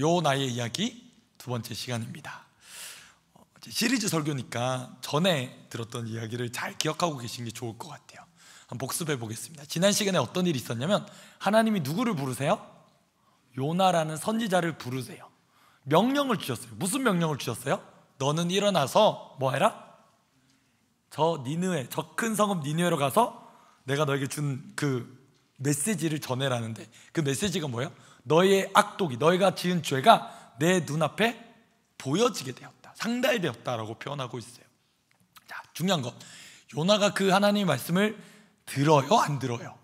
요 나의 이야기 두 번째 시간입니다. 어, 시리즈 설교니까 전에 들었던 이야기를 잘 기억하고 계신 게 좋을 것 같아요. 한번 복습해 보겠습니다. 지난 시간에 어떤 일이 있었냐면 하나님이 누구를 부르세요? 요나라는 선지자를 부르세요. 명령을 주셨어요. 무슨 명령을 주셨어요? 너는 일어나서 뭐 해라? 저 니느웨, 저큰 성읍 니느웨로 가서 내가 너에게 준 그 메시지를 전해라는데 그 메시지가 뭐예요? 너희의 악독이 너희가 지은 죄가 내 눈앞에 보여지게 되었다. 상달되었다라고 표현하고 있어요. 자, 중요한 것. 요나가 그 하나님의 말씀을 들어요, 안 들어요?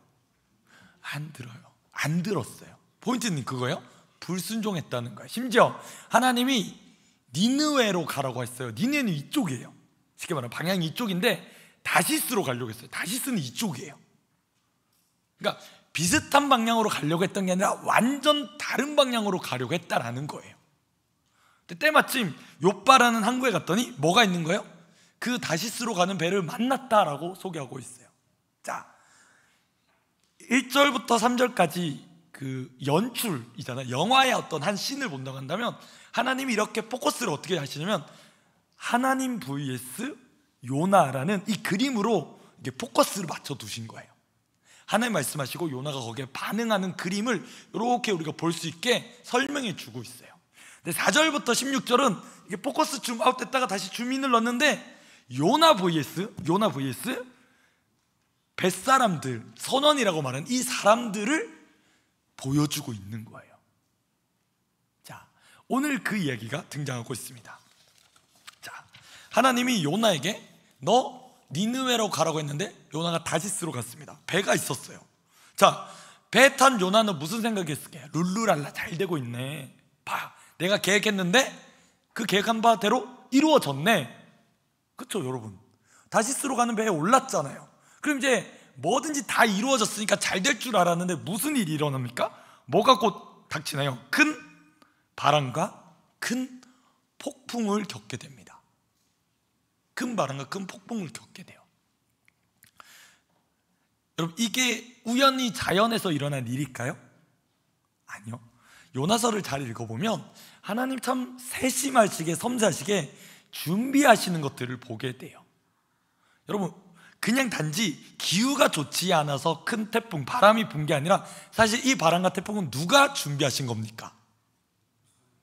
안 들어요. 안 들었어요. 포인트는 그거예요. 불순종했다는 거예요. 심지어 하나님이 니느웨로 가라고 했어요. 니느웨는 이쪽이에요. 쉽게 말하면 방향이 이쪽인데 다시스로 가려고 했어요. 다시스는 이쪽이에요. 그러니까 비슷한 방향으로 가려고 했던 게 아니라 완전 다른 방향으로 가려고 했다라는 거예요. 때마침 요빠라는 항구에 갔더니 뭐가 있는 거예요? 그 다시스로 가는 배를 만났다라고 소개하고 있어요. 자, 1절부터 3절까지 그 연출이잖아. 영화의 어떤 한 씬을 본다고 한다면 하나님이 이렇게 포커스를 어떻게 하시냐면 하나님 vs 요나라는 이 그림으로 이게 포커스를 맞춰 두신 거예요. 하나님 말씀하시고 요나가 거기에 반응하는 그림을 이렇게 우리가 볼 수 있게 설명해 주고 있어요. 근데 4절부터 16절은 이게 포커스 줌 아웃 됐다가 다시 줌인을 넣는데 요나 vs 요나 vs 뱃사람들 선원이라고 말하는 이 사람들을 보여주고 있는 거예요. 자, 오늘 그 이야기가 등장하고 있습니다. 자, 하나님이 요나에게 너 니느웨로 가라고 했는데 요나가 다시스로 갔습니다. 배가 있었어요. 자, 배 탄 요나는 무슨 생각했을까? 룰루랄라 잘 되고 있네. 봐, 내가 계획했는데 그 계획한 바대로 이루어졌네. 그렇죠, 여러분. 다시스로 가는 배에 올랐잖아요. 그럼 이제 뭐든지 다 이루어졌으니까 잘 될 줄 알았는데 무슨 일이 일어납니까? 뭐가 곧 닥치나요? 큰 바람과 큰 폭풍을 겪게 됩니다. 금바람과 금폭풍을 겪게 돼요. 여러분 이게 우연히 자연에서 일어난 일일까요? 아니요. 요나서를 잘 읽어보면 하나님 참 세심하시게 섬세하시게 준비하시는 것들을 보게 돼요. 여러분 그냥 단지 기후가 좋지 않아서 큰 태풍, 바람이 분 게 아니라 사실 이 바람과 태풍은 누가 준비하신 겁니까?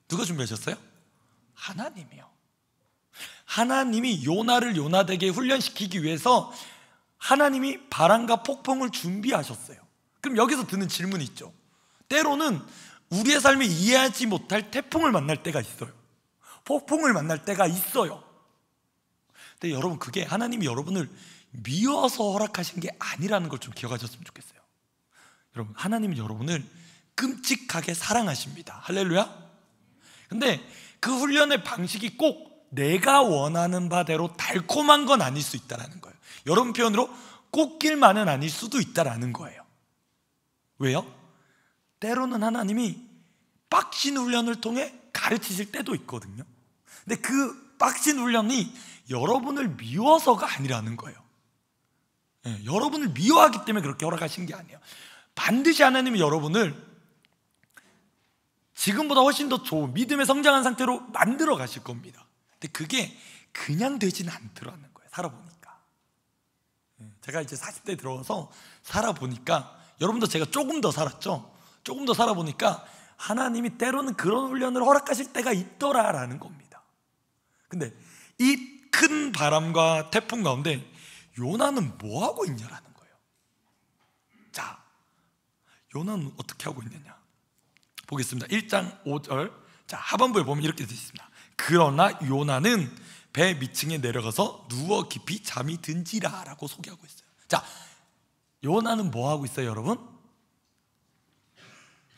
누가 준비하셨어요? 하나님이요. 하나님이 요나를 요나되게 훈련시키기 위해서 하나님이 바람과 폭풍을 준비하셨어요. 그럼 여기서 드는 질문이 있죠. 때로는 우리의 삶에 이해하지 못할 태풍을 만날 때가 있어요. 폭풍을 만날 때가 있어요. 근데 여러분 그게 하나님이 여러분을 미워서 허락하신 게 아니라는 걸 좀 기억하셨으면 좋겠어요. 여러분 하나님은 여러분을 끔찍하게 사랑하십니다. 할렐루야. 근데 그 훈련의 방식이 꼭 내가 원하는 바대로 달콤한 건 아닐 수 있다라는 거예요. 여러분 표현으로 꽃길만은 아닐 수도 있다라는 거예요. 왜요? 때로는 하나님이 빡신 훈련을 통해 가르치실 때도 있거든요. 근데 그 빡신 훈련이 여러분을 미워서가 아니라는 거예요. 네, 여러분을 미워하기 때문에 그렇게 허락하신 게 아니에요. 반드시 하나님이 여러분을 지금보다 훨씬 더 좋은 믿음의 성장한 상태로 만들어 가실 겁니다. 근데 그게 그냥 되지는 않더라는 거예요. 살아보니까. 예, 제가 이제 40대 들어와서 살아보니까 여러분도 제가 조금 더 살았죠. 조금 더 살아보니까 하나님이 때로는 그런 훈련을 허락하실 때가 있더라라는 겁니다. 근데 이 큰 바람과 태풍 가운데 요나는 뭐 하고 있냐라는 거예요. 자, 요나는 어떻게 하고 있느냐? 보겠습니다. 1장 5절. 자, 하반부에 보면 이렇게 되어 있습니다. 그러나 요나는 배 밑층에 내려가서 누워 깊이 잠이 든지라 라고 소개하고 있어요. 자, 요나는 뭐 하고 있어요, 여러분?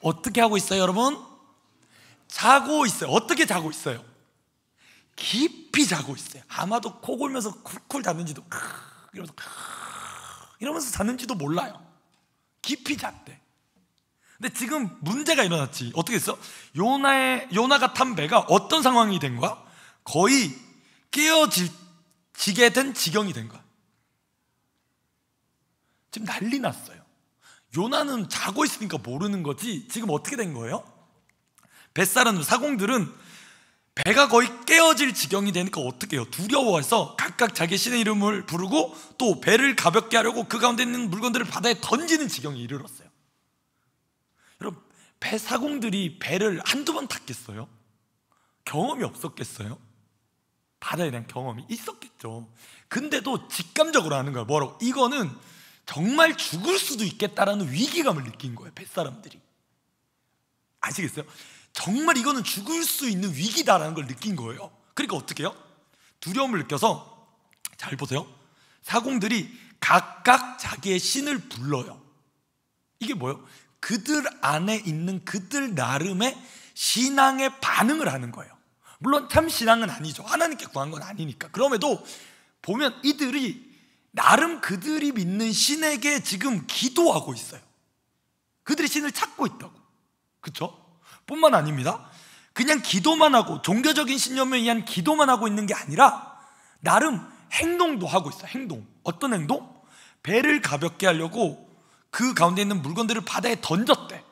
어떻게 하고 있어요, 여러분? 자고 있어요. 어떻게 자고 있어요? 깊이 자고 있어요. 아마도 코 골면서 쿨쿨 잤는지도 이러면서 이러면서 잤는지도 몰라요. 깊이 잤대. 근데 지금 문제가 일어났지. 어떻게 했어? 요나의 요나가 탄 배가 어떤 상황이 된 거야? 거의 깨어지게 된 지경이 된 거야. 지금 난리 났어요. 요나는 자고 있으니까 모르는 거지. 지금 어떻게 된 거예요? 뱃살은 사공들은 배가 거의 깨어질 지경이 되니까 어떻게 해요? 두려워해서 각각 자기 신의 이름을 부르고 또 배를 가볍게 하려고 그 가운데 있는 물건들을 바다에 던지는 지경이 이르렀어요. 배 사공들이 배를 한두 번 탔겠어요? 경험이 없었겠어요? 바다에 대한 경험이 있었겠죠. 근데도 직감적으로 하는 거야. 뭐라고? 이거는 정말 죽을 수도 있겠다라는 위기감을 느낀 거예요. 뱃사람들이. 아시겠어요? 정말 이거는 죽을 수 있는 위기다라는 걸 느낀 거예요. 그러니까 어떻게 해요? 두려움을 느껴서 잘 보세요. 사공들이 각각 자기의 신을 불러요. 이게 뭐예요? 그들 안에 있는 그들 나름의 신앙의 반응을 하는 거예요. 물론 참 신앙은 아니죠. 하나님께 구한 건 아니니까. 그럼에도 보면 이들이 나름 그들이 믿는 신에게 지금 기도하고 있어요. 그들이 신을 찾고 있다고. 그렇죠? 뿐만 아닙니다. 그냥 기도만 하고 종교적인 신념에 의한 기도만 하고 있는 게 아니라 나름 행동도 하고 있어. 행동. 어떤 행동? 배를 가볍게 하려고 그 가운데 있는 물건들을 바다에 던졌대.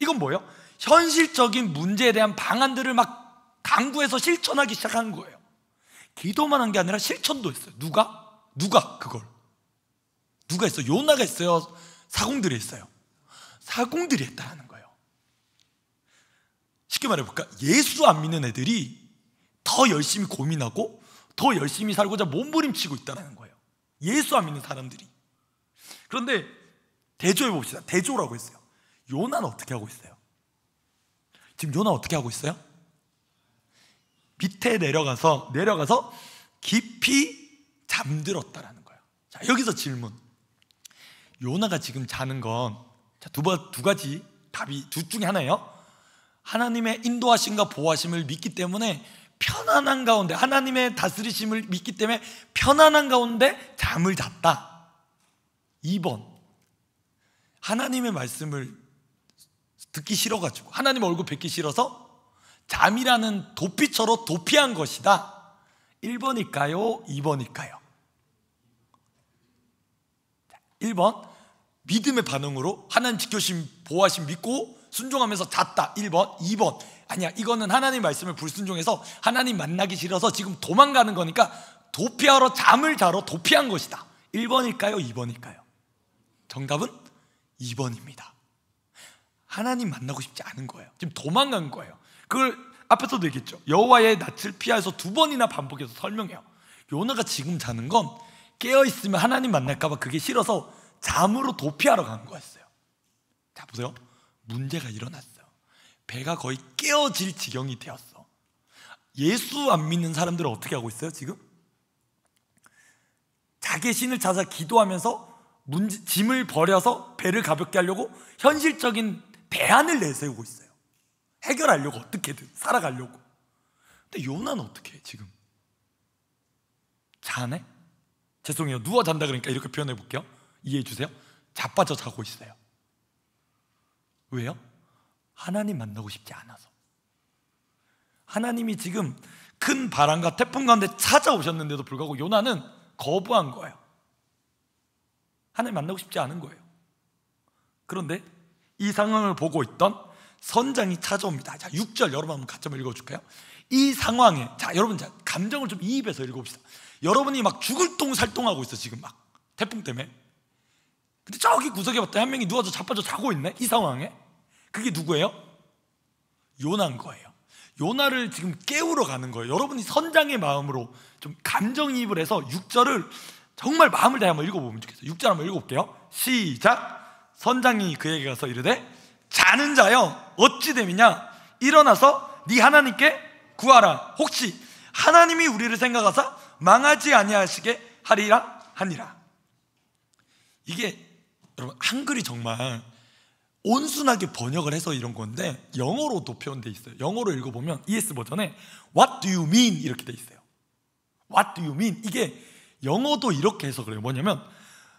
이건 뭐예요? 현실적인 문제에 대한 방안들을 막 강구해서 실천하기 시작한 거예요. 기도만 한 게 아니라 실천도 했어요. 누가? 누가 그걸? 누가 했어요? 나가 했어요? 사공들이 했어요? 사공들이 했다라는 거예요. 쉽게 말해볼까? 예수 안 믿는 애들이 더 열심히 고민하고 더 열심히 살고자 몸부림치고 있다는 거예요. 예수 안 믿는 사람들이. 그런데 대조해 봅시다. 대조라고 했어요. 요나는 어떻게 하고 있어요? 지금 요나 어떻게 하고 있어요? 밑에 내려가서 내려가서 깊이 잠들었다라는 거예요. 자, 여기서 질문. 요나가 지금 자는 건두두 가지 답이 둘 중에 하나예요. 하나님의 인도하심과 보호하심을 믿기 때문에 편안한 가운데 하나님의 다스리심을 믿기 때문에 편안한 가운데 잠을 잤다. 2번 하나님의 말씀을 듣기 싫어가지고 하나님 얼굴 뵙기 싫어서 잠이라는 도피처로 도피한 것이다. 1번일까요? 2번일까요? 1번 믿음의 반응으로 하나님 지켜심 보호하심 믿고 순종하면서 잤다. 1번. 2번. 아니야. 이거는 하나님 말씀을 불순종해서 하나님 만나기 싫어서 지금 도망가는 거니까 도피하러 잠을 자러 도피한 것이다. 1번일까요? 2번일까요? 정답은 2번입니다. 하나님 만나고 싶지 않은 거예요. 지금 도망간 거예요. 그걸 앞에서도 얘기했죠. 여호와의 낯을 피하서두 번이나 반복해서 설명해요. 요나가 지금 자는 건 깨어 있으면 하나님 만날까 봐 그게 싫어서 잠으로 도피하러 간 거였어요. 자 보세요. 문제가 일어났어요. 배가 거의 깨어질 지경이 되었어. 예수 안 믿는 사람들은 어떻게 하고 있어요, 지금? 자기 신을 찾아 기도하면서 문제, 짐을 버려서 배를 가볍게 하려고 현실적인 대안을 내세우고 있어요. 해결하려고 어떻게든 살아가려고. 근데 요나는 어떻게 해 지금? 자네? 죄송해요. 누워 잔다 그러니까 이렇게 표현해 볼게요. 이해해 주세요. 자빠져 자고 있어요. 왜요? 하나님 만나고 싶지 않아서. 하나님이 지금 큰 바람과 태풍 가운데 찾아오셨는데도 불구하고 요나는 거부한 거예요. 하나님 만나고 싶지 않은 거예요. 그런데 이 상황을 보고 있던 선장이 찾아옵니다. 자, 6절 여러분 한번 같이 한번 읽어줄까요? 이 상황에, 자, 여러분, 자, 감정을 좀 이입해서 읽어봅시다. 여러분이 막 죽을 똥살똥하고 있어, 지금 막. 태풍 때문에. 근데 저기 구석에 봤더니 한 명이 누워서 자빠져 자고 있네? 이 상황에? 그게 누구예요? 요나인 거예요. 요나를 지금 깨우러 가는 거예요. 여러분이 선장의 마음으로 좀 감정이입을 해서 6절을 정말 마음을 다해 한번 읽어보면 좋겠어요. 6절 한번 읽어볼게요. 시작. 선장이 그에게 가서 이르되 자는 자여 어찌 됨이냐 일어나서 네 하나님께 구하라. 혹시 하나님이 우리를 생각하사 망하지 아니하시게 하리라 하니라. 이게 여러분 한글이 정말 온순하게 번역을 해서 이런 건데 영어로도 표현돼 있어요. 영어로 읽어보면 ES 버전에 What do you mean 이렇게 돼 있어요. What do you mean 이게 영어도 이렇게 해서 그래요. 뭐냐면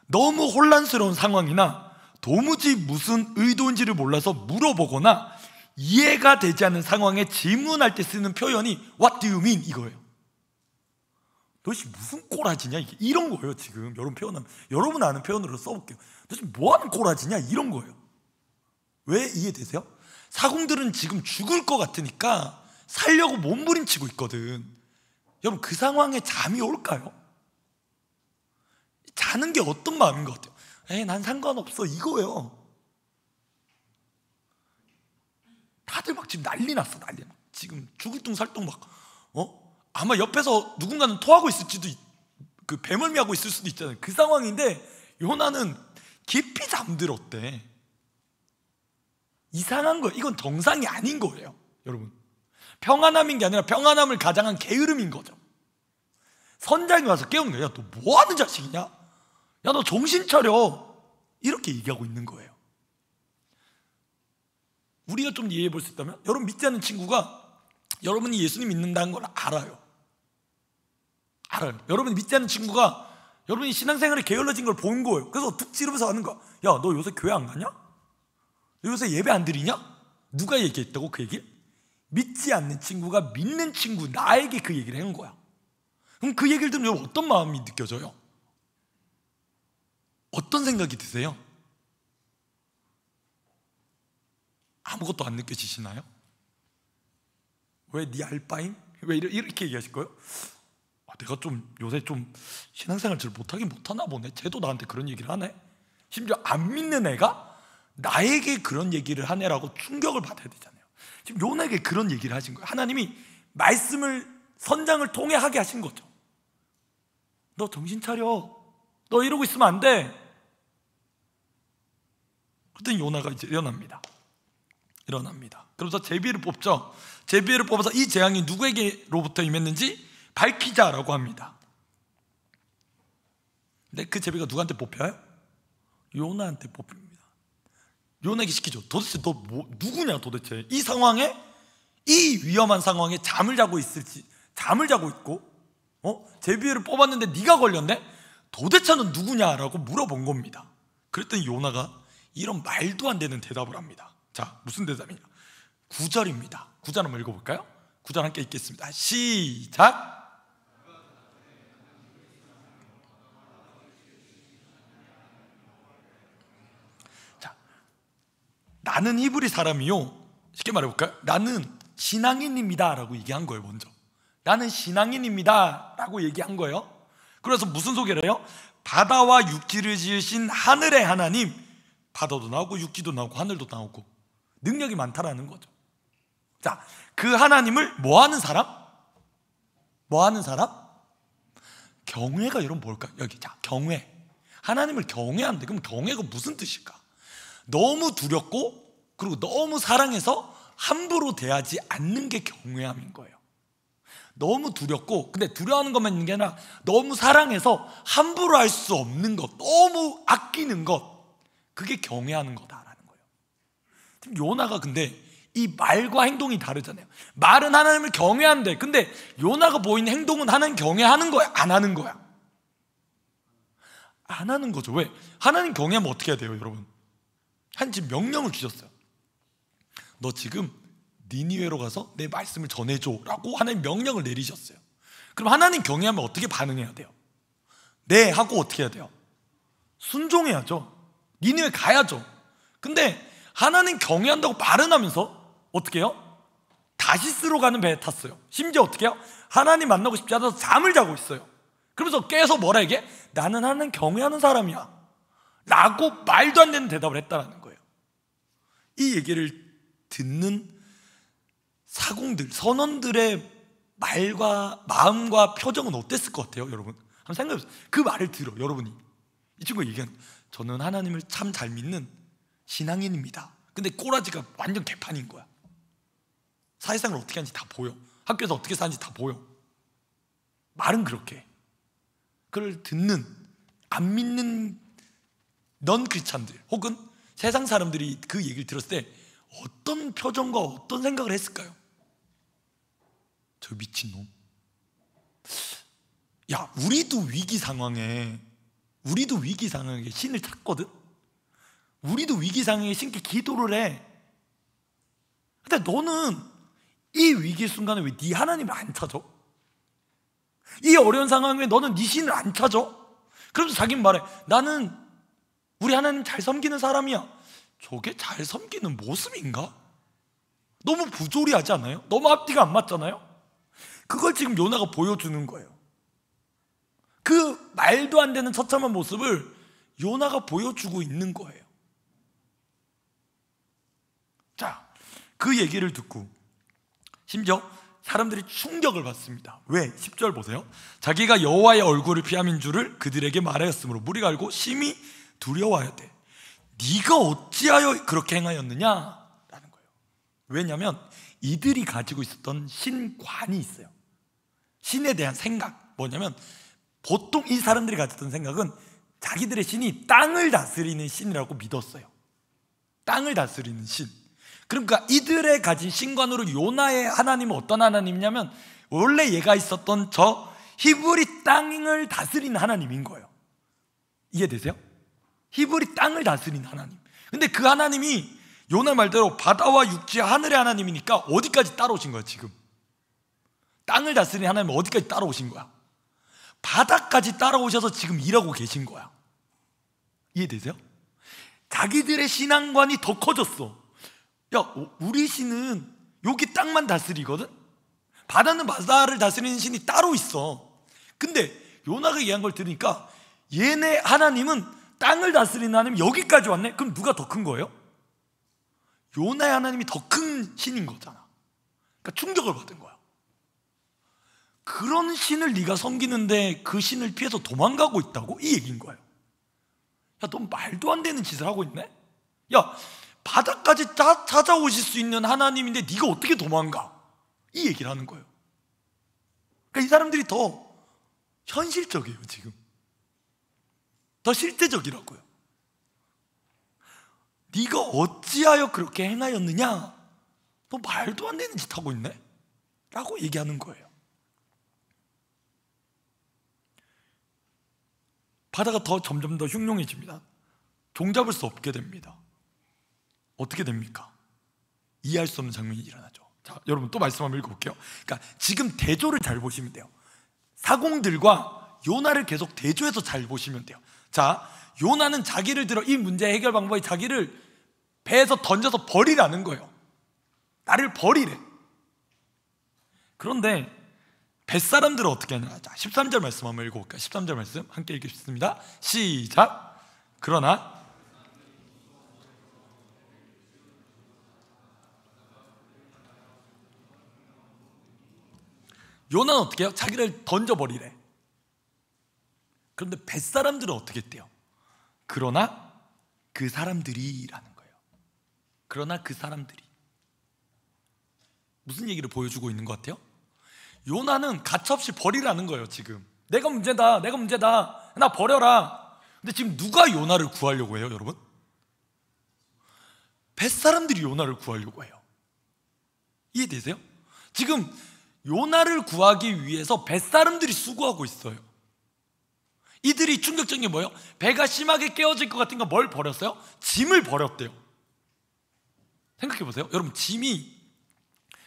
너무 혼란스러운 상황이나 도무지 무슨 의도인지를 몰라서 물어보거나 이해가 되지 않는 상황에 질문할 때 쓰는 표현이 What do you mean? 이거예요. 도대체 무슨 꼬라지냐? 이게 이런 거예요, 지금. 여러분 표현하면. 여러분 아는 표현으로 써볼게요. 도대체 뭐 하는 꼬라지냐? 이런 거예요. 왜 이해되세요? 사공들은 지금 죽을 것 같으니까 살려고 몸부림치고 있거든. 여러분, 그 상황에 잠이 올까요? 자는 게 어떤 마음인 것 같아요? 에이, 난 상관없어. 이거예요. 다들 막 지금 난리 났어, 난리. 막 지금 죽을 둥 살 둥 막, 어? 아마 옆에서 누군가는 토하고 있을지도, 그 배멀미하고 있을 수도 있잖아요. 그 상황인데, 요나는 깊이 잠들었대. 이상한 거, 예요 이건 정상이 아닌 거예요, 여러분. 평안함인 게 아니라 평안함을 가장한 게으름인 거죠. 선장이 와서 깨우는 거야. 너 뭐 하는 자식이냐? 야, 너 정신 차려. 이렇게 얘기하고 있는 거예요. 우리가 좀 이해해 볼 수 있다면, 여러분 믿지 않는 친구가 여러분이 예수님 믿는다는 걸 알아요. 알아요. 여러분 이 믿지 않는 친구가 여러분이 신앙생활에 게을러진 걸 본 거예요. 그래서 툭 찌르면서 하는 거야. 너 요새 교회 안 가냐? 너 요새 예배 안 드리냐? 누가 얘기했다고 그얘기 믿지 않는 친구가 믿는 친구, 나에게 그 얘기를 한 거야. 그럼 그 얘기를 들으면 어떤 마음이 느껴져요? 어떤 생각이 드세요? 아무것도 안 느껴지시나요? 왜 네 알바임? 왜 네 이렇게 얘기하실 거예요? 아, 내가 좀 요새 좀 신앙생활 잘 못하긴 못하나 보네 쟤도 나한테 그런 얘기를 하네 심지어 안 믿는 애가 나에게 그런 얘기를 하네라고 충격을 받아야 되잖아요 지금 요나에게 그런 얘기를 하신 거예요 하나님이 말씀을 선장을 통해 하게 하신 거죠 너 정신 차려 너 이러고 있으면 안 돼. 그랬더니 요나가 이제 일어납니다. 일어납니다. 그러면서 제비를 뽑죠. 제비를 뽑아서 이 재앙이 누구에게로부터 임했는지 밝히자라고 합니다. 근데 그 제비가 누구한테 뽑혀요? 요나한테 뽑힙니다. 요나에게 시키죠. 도대체 너 뭐, 누구냐 도대체? 이 상황에 이 위험한 상황에 잠을 자고 있을지 잠을 자고 있고 어? 제비를 뽑았는데 네가 걸렸네? 도대체 는 누구냐라고 물어본 겁니다. 그랬더니 요나가 이런 말도 안 되는 대답을 합니다. 자, 무슨 대답이냐? 구절입니다구절 한번 읽어볼까요? 구절 함께 읽겠습니다. 시작! 자, 나는 히브리 사람이요. 쉽게 말해볼까요? 나는 신앙인입니다. 라고 얘기한 거예요, 먼저. 나는 신앙인입니다. 라고 얘기한 거예요. 그래서 무슨 소개를 해요? 바다와 육지를 지으신 하늘의 하나님 바다도 나오고 육지도 나오고 하늘도 나오고 능력이 많다라는 거죠 자, 그 하나님을 뭐 하는 사람? 뭐 하는 사람? 경외가 여러분 뭘까 여기 자, 경외 하나님을 경외한데 그럼 경외가 무슨 뜻일까? 너무 두렵고 그리고 너무 사랑해서 함부로 대하지 않는 게 경외함인 거예요 너무 두렵고 근데 두려워하는 것만 있는 게 아니라 너무 사랑해서 함부로 할 수 없는 것 너무 아끼는 것 그게 경외하는 거다라는 거예요 지금 요나가 근데 이 말과 행동이 다르잖아요 말은 하나님을 경외한대 근데 요나가 보이는 행동은 하나님 경외하는 거야 안 하는 거야 안 하는 거죠 왜? 하나님 경외하면 어떻게 해야 돼요 여러분? 하 지금 명령을 주셨어요 너 지금 니니웨로 가서 내 말씀을 전해줘라고 하나님 명령을 내리셨어요. 그럼 하나님 경외하면 어떻게 반응해야 돼요? 네 하고 어떻게 해야 돼요? 순종해야죠. 니니웨 가야죠. 근데 하나님 경외한다고 발언하면서 어떻게 해요? 다시스로 가는 배에 탔어요. 심지어 어떻게 해요? 하나님 만나고 싶지 않아서 잠을 자고 있어요. 그러면서 깨서 뭐라 얘기해? 나는 하나님 경외하는 사람이야. 라고 말도 안 되는 대답을 했다라는 거예요. 이 얘기를 듣는 사공들, 선원들의 말과 마음과 표정은 어땠을 것 같아요, 여러분? 한번 생각해 보세요. 그 말을 들어, 여러분이. 이 친구가 얘기한, 저는 하나님을 참 잘 믿는 신앙인입니다. 근데 꼬라지가 완전 개판인 거야. 사회생활 어떻게 하는지 다 보여. 학교에서 어떻게 사는지 다 보여. 말은 그렇게. 그걸 듣는, 안 믿는 넌 크리찬들, 혹은 세상 사람들이 그 얘기를 들었을 때 어떤 표정과 어떤 생각을 했을까요? 저 미친놈. 야, 우리도 위기 상황에, 우리도 위기 상황에 신을 찾거든? 우리도 위기 상황에 신께 기도를 해. 근데 너는 이 위기 순간에 왜 네 하나님을 안 찾아? 이 어려운 상황에 너는 네 신을 안 찾아? 그래서 자기는 말해. 나는 우리 하나님 잘 섬기는 사람이야. 저게 잘 섬기는 모습인가? 너무 부조리하지 않아요? 너무 앞뒤가 안 맞잖아요? 그걸 지금 요나가 보여주는 거예요. 그 말도 안 되는 처참한 모습을 요나가 보여주고 있는 거예요. 자, 그 얘기를 듣고 심지어 사람들이 충격을 받습니다. 왜? 10절 보세요. 자기가 여호와의 얼굴을 피함인 줄을 그들에게 말하였으므로 무리가 알고 심히 두려워하였대. 네가 어찌하여 그렇게 행하였느냐라는 거예요. 왜냐하면 이들이 가지고 있었던 신관이 있어요. 신에 대한 생각 뭐냐면 보통 이 사람들이 가졌던 생각은 자기들의 신이 땅을 다스리는 신이라고 믿었어요. 땅을 다스리는 신. 그러니까 이들의 가진 신관으로 요나의 하나님은 어떤 하나님이냐면 원래 얘가 있었던 저 히브리 땅을 다스리는 하나님인 거예요. 이해되세요? 히브리 땅을 다스리는 하나님. 근데 그 하나님이 요나 말대로 바다와 육지 하늘의 하나님이니까 어디까지 따라오신 거예요 지금? 땅을 다스리는 하나님 어디까지 따라오신 거야? 바닥까지 따라오셔서 지금 일하고 계신 거야. 이해되세요? 자기들의 신앙관이 더 커졌어. 야, 우리 신은 여기 땅만 다스리거든? 바다는 바다를 다스리는 신이 따로 있어. 근데 요나가 얘기한 걸 들으니까 얘네 하나님은 땅을 다스리는 하나님 여기까지 왔네? 그럼 누가 더 큰 거예요? 요나의 하나님이 더 큰 신인 거잖아. 그러니까 충격을 받은 거야. 그런 신을 네가 섬기는데 그 신을 피해서 도망가고 있다고? 이얘긴 거예요. 야, 넌 말도 안 되는 짓을 하고 있네? 야, 바닥까지 다 찾아오실 수 있는 하나님인데 네가 어떻게 도망가? 이 얘기를 하는 거예요. 그러니까 이 사람들이 더 현실적이에요, 지금. 더 실제적이라고요. 네가 어찌하여 그렇게 행하였느냐? 너 말도 안 되는 짓 하고 있네? 라고 얘기하는 거예요. 바다가 더 점점 더 흉흉해집니다. 종잡을 수 없게 됩니다. 어떻게 됩니까? 이해할 수 없는 장면이 일어나죠. 자, 여러분 또 말씀 한번 읽어볼게요. 그러니까 지금 대조를 잘 보시면 돼요. 사공들과 요나를 계속 대조해서 잘 보시면 돼요. 자, 요나는 자기를 들어 이 문제 해결 방법이 자기를 배에서 던져서 버리라는 거예요. 나를 버리래. 그런데 뱃사람들은 어떻게 하냐? 자, 13절 말씀 한번 읽어볼까요? 13절 말씀 함께 읽겠습니다. 시작. 그러나 요나는 어떻게 해요? 자기를 던져버리래. 그런데 뱃사람들은 어떻게 했요 그러나 그 사람들이라는 거예요. 그러나 그 사람들이. 무슨 얘기를 보여주고 있는 것 같아요? 요나는 가차없이 버리라는 거예요, 지금. 내가 문제다, 내가 문제다, 나 버려라. 근데 지금 누가 요나를 구하려고 해요, 여러분? 뱃사람들이 요나를 구하려고 해요. 이해되세요? 지금 요나를 구하기 위해서 뱃사람들이 수고하고 있어요. 이들이 충격적인 게 뭐예요? 배가 심하게 깨어질 것 같은 거뭘 버렸어요? 짐을 버렸대요. 생각해 보세요. 여러분, 짐이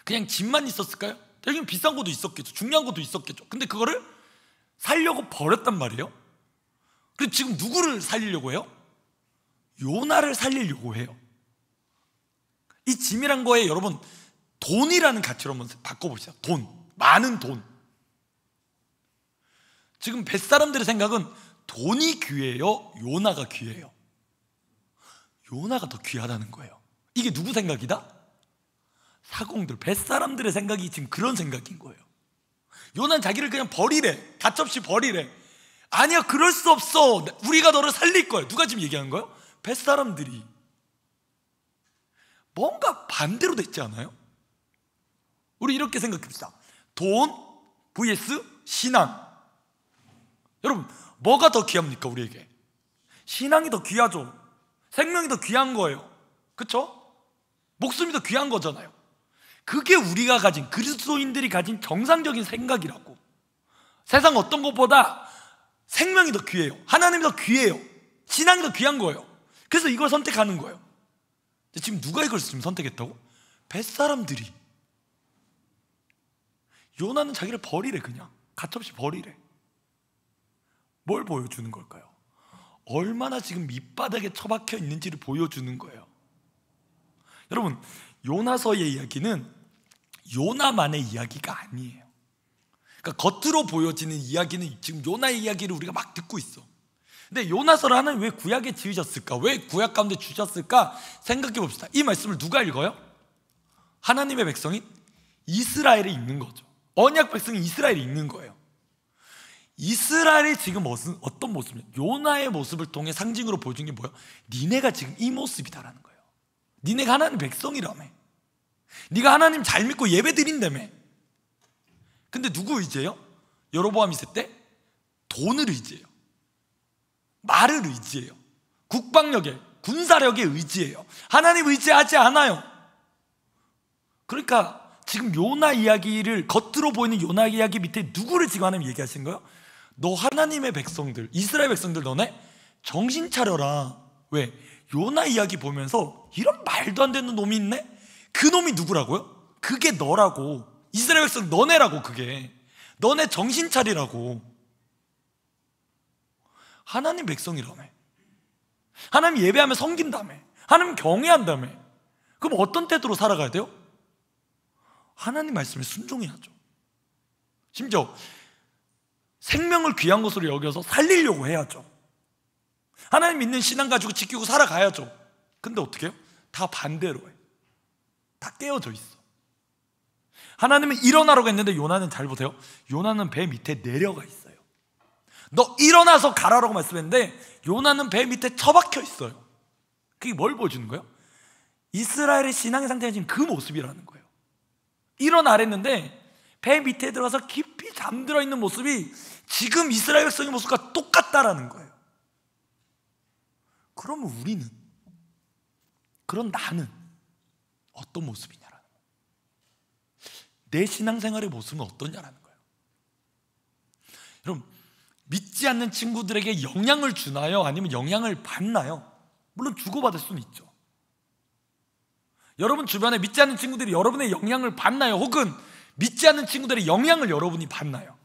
그냥 짐만 있었을까요? 되게 비싼 것도 있었겠죠. 중요한 것도 있었겠죠. 근데 그거를 살려고 버렸단 말이에요. 그리고 지금 누구를 살리려고 해요? 요나를 살리려고 해요. 이 짐이란 거에 여러분 돈이라는 가치로 한번 바꿔보세요 돈. 많은 돈. 지금 뱃사람들의 생각은 돈이 귀해요? 요나가 귀해요? 요나가 더 귀하다는 거예요. 이게 누구 생각이다? 사공들, 뱃사람들의 생각이 지금 그런 생각인 거예요. 요나는 자기를 그냥 버리래. 가첩없이 버리래. 아니야, 그럴 수 없어. 우리가 너를 살릴 거야. 누가 지금 얘기하는 거예요? 뱃사람들이. 뭔가 반대로 됐지 않아요? 우리 이렇게 생각합시다. 돈 vs 신앙. 여러분, 뭐가 더 귀합니까, 우리에게? 신앙이 더 귀하죠. 생명이 더 귀한 거예요. 그쵸? 목숨이 더 귀한 거잖아요. 그게 우리가 가진 그리스도인들이 가진 정상적인 생각이라고. 세상 어떤 것보다 생명이 더 귀해요. 하나님이 더 귀해요. 신앙이 더 귀한 거예요. 그래서 이걸 선택하는 거예요. 지금 누가 이걸 지금 선택했다고? 뱃사람들이. 요나는 자기를 버리래 그냥. 가차없이 버리래. 뭘 보여주는 걸까요? 얼마나 지금 밑바닥에 처박혀 있는지를 보여주는 거예요. 여러분, 요나서의 이야기는 요나만의 이야기가 아니에요. 그러니까 겉으로 보여지는 이야기는 지금 요나의 이야기를 우리가 막 듣고 있어. 근데 요나서를 하나 왜 구약에 지으셨을까? 왜 구약 가운데 주셨을까? 생각해 봅시다. 이 말씀을 누가 읽어요? 하나님의 백성인 이스라엘이 읽는 거죠. 언약 백성인 이스라엘이 읽는 거예요. 이스라엘이 지금 무슨, 어떤 모습이냐? 요나의 모습을 통해 상징으로 보여준 게 뭐야? 니네가 지금 이 모습이다라는 거예요. 니네가 하나님 백성이라며. 네가 하나님 잘 믿고 예배 드린다며. 근데 누구 의지해요? 여로보암 있을 때 돈을 의지해요. 말을 의지해요. 국방력에, 군사력에 의지해요. 하나님 의지하지 않아요. 그러니까 지금 요나 이야기를 겉으로 보이는 요나 이야기 밑에 누구를 지금 하나님 얘기하신 거예요? 너 하나님의 백성들, 이스라엘 백성들 너네 정신 차려라. 왜? 요나 이야기 보면서 이런 말도 안 되는 놈이 있네? 그 놈이 누구라고요? 그게 너라고. 이스라엘 백성 너네라고 그게. 너네 정신 차리라고. 하나님 백성이라며. 하나님 예배하며 섬긴다며. 하나님 경외한다며. 그럼 어떤 태도로 살아가야 돼요? 하나님 말씀에 순종해야죠. 심지어 생명을 귀한 것으로 여겨서 살리려고 해야죠. 하나님 믿는 신앙 가지고 지키고 살아가야죠. 근데 어떻게 해요? 다 반대로 해요. 다 깨어져 있어. 하나님은 일어나라고 했는데 요나는 잘 보세요. 요나는 배 밑에 내려가 있어요. 너 일어나서 가라라고 말씀했는데 요나는 배 밑에 처박혀 있어요. 그게 뭘 보여주는 거예요? 이스라엘의 신앙의 상태가 지금 그 모습이라는 거예요. 일어나랬는데 배 밑에 들어가서 깊이 잠들어 있는 모습이 지금 이스라엘 백성의 모습과 똑같다라는 거예요. 그러면 우리는 그런 나는 어떤 모습이냐라는 거예요. 내 신앙생활의 모습은 어떠냐라는 거예요. 여러분, 믿지 않는 친구들에게 영향을 주나요? 아니면 영향을 받나요? 물론 주고받을 수는 있죠. 여러분 주변에 믿지 않는 친구들이 여러분의 영향을 받나요? 혹은 믿지 않는 친구들의 영향을 여러분이 받나요?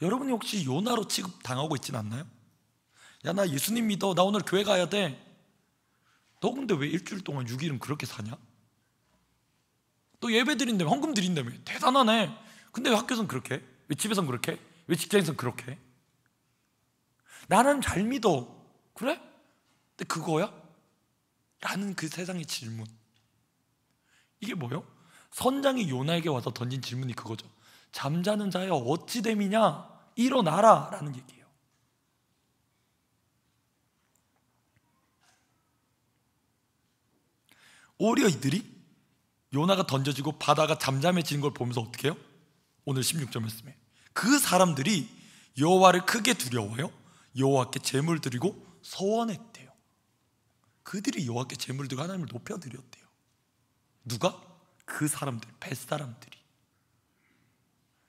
여러분이 혹시 요나로 취급당하고 있진 않나요? 야, 나 예수님 믿어. 나 오늘 교회 가야 돼. 너 근데 왜 일주일 동안 6일은 그렇게 사냐? 또 예배 드린다며 헌금 드린다며 대단하네 근데 왜 학교선 그렇게? 왜 집에선 그렇게? 왜 직장에선 그렇게? 나는 잘 믿어 그래? 근데 그거야? 라는 그 세상의 질문 이게 뭐요? 선장이 요나에게 와서 던진 질문이 그거죠 잠자는 자여 어찌 됨이냐 일어나라 라는 얘기예요 오히려 이들이 요나가 던져지고 바다가 잠잠해지는 걸 보면서 어떻게 해요? 오늘 16절 말씀에 그 사람들이 여호와를 크게 두려워요. 여호와께 제물 드리고 서원했대요. 그들이 여호와께 제물 드리고 하나님을 높여 드렸대요. 누가? 그 사람들, 뱃사람들이.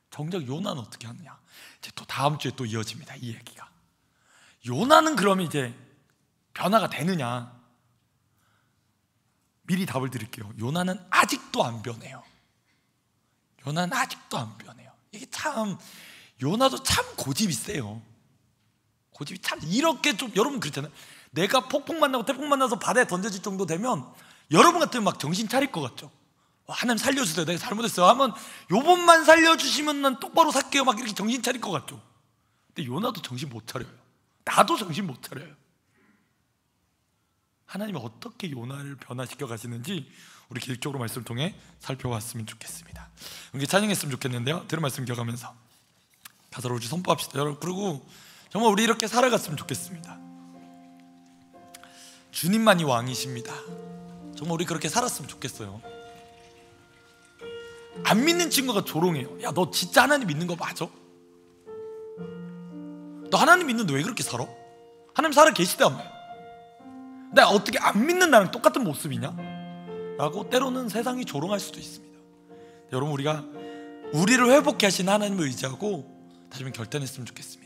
정작 요나는 어떻게 하느냐? 이제 또 다음 주에 또 이어집니다. 이 얘기가. 요나는 그러면 이제 변화가 되느냐? 미리 답을 드릴게요. 요나는 아직도 안 변해요. 요나는 아직도 안 변해요. 이게 참 요나도 참 고집이 세요. 고집이 참 이렇게 좀 여러분 그렇잖아요. 내가 폭풍 만나고 태풍 만나서 바다에 던져질 정도 되면 여러분 같으면 막 정신 차릴 것 같죠. 하나님 살려주세요. 내가 잘못했어요. 하면 요번만 살려주시면 난 똑바로 살게요. 막 이렇게 정신 차릴 것 같죠. 근데 요나도 정신 못 차려요. 나도 정신 못 차려요. 하나님이 어떻게 요나를 변화시켜 가시는지 우리 계획적으로 말씀을 통해 살펴봤으면 좋겠습니다. 이게 찬양했으면 좋겠는데요. 들은 말씀 기억하면서 가사로 우리 선포합시다. 여러분 그리고 정말 우리 이렇게 살아갔으면 좋겠습니다. 주님만이 왕이십니다. 정말 우리 그렇게 살았으면 좋겠어요. 안 믿는 친구가 조롱해요. 야, 너 진짜 하나님 믿는 거 맞아? 너 하나님 믿는데 왜 그렇게 살아? 하나님 살아 계시다며. 내가 어떻게 안 믿는 나랑 똑같은 모습이냐? 라고 때로는 세상이 조롱할 수도 있습니다. 여러분 우리가 우리를 회복하신 하나님을 의지하고 다시 한번 결단했으면 좋겠습니다.